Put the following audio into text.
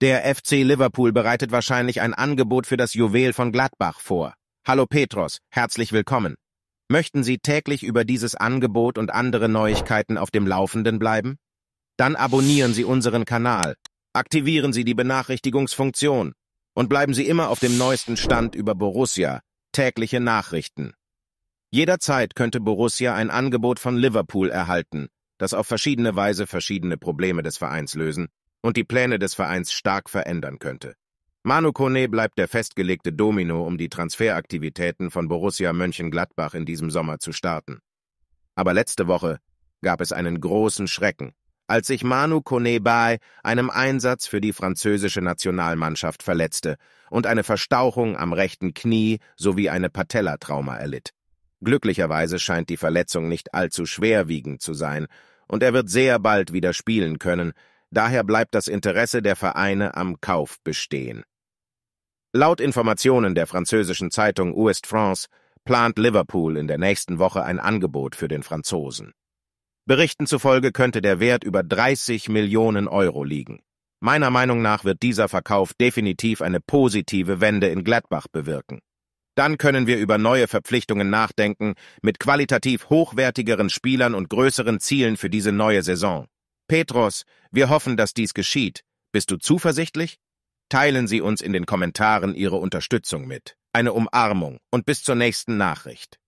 Der FC Liverpool bereitet wahrscheinlich ein Angebot für das Juwel von Gladbach vor. Hallo Petros, herzlich willkommen. Möchten Sie täglich über dieses Angebot und andere Neuigkeiten auf dem Laufenden bleiben? Dann abonnieren Sie unseren Kanal, aktivieren Sie die Benachrichtigungsfunktion und bleiben Sie immer auf dem neuesten Stand über Borussia, tägliche Nachrichten. Jederzeit könnte Borussia ein Angebot von Liverpool erhalten, das auf verschiedene Weise verschiedene Probleme des Vereins lösen und die Pläne des Vereins stark verändern könnte. Manu Kone bleibt der festgelegte Domino, um die Transferaktivitäten von Borussia Mönchengladbach in diesem Sommer zu starten. Aber letzte Woche gab es einen großen Schrecken, als sich Manu Kone bei einem Einsatz für die französische Nationalmannschaft verletzte und eine Verstauchung am rechten Knie sowie eine Patellatrauma erlitt. Glücklicherweise scheint die Verletzung nicht allzu schwerwiegend zu sein, und er wird sehr bald wieder spielen können, Daher bleibt das Interesse der Vereine am Kauf bestehen. Laut Informationen der französischen Zeitung Ouest France plant Liverpool in der nächsten Woche ein Angebot für den Franzosen. Berichten zufolge könnte der Wert über 30 Millionen Euro liegen. Meiner Meinung nach wird dieser Verkauf definitiv eine positive Wende in Gladbach bewirken. Dann können wir über neue Verpflichtungen nachdenken, mit qualitativ hochwertigeren Spielern und größeren Zielen für diese neue Saison. Petros, wir hoffen, dass dies geschieht. Bist du zuversichtlich? Teilen Sie uns in den Kommentaren Ihre Unterstützung mit. Eine Umarmung und bis zur nächsten Nachricht.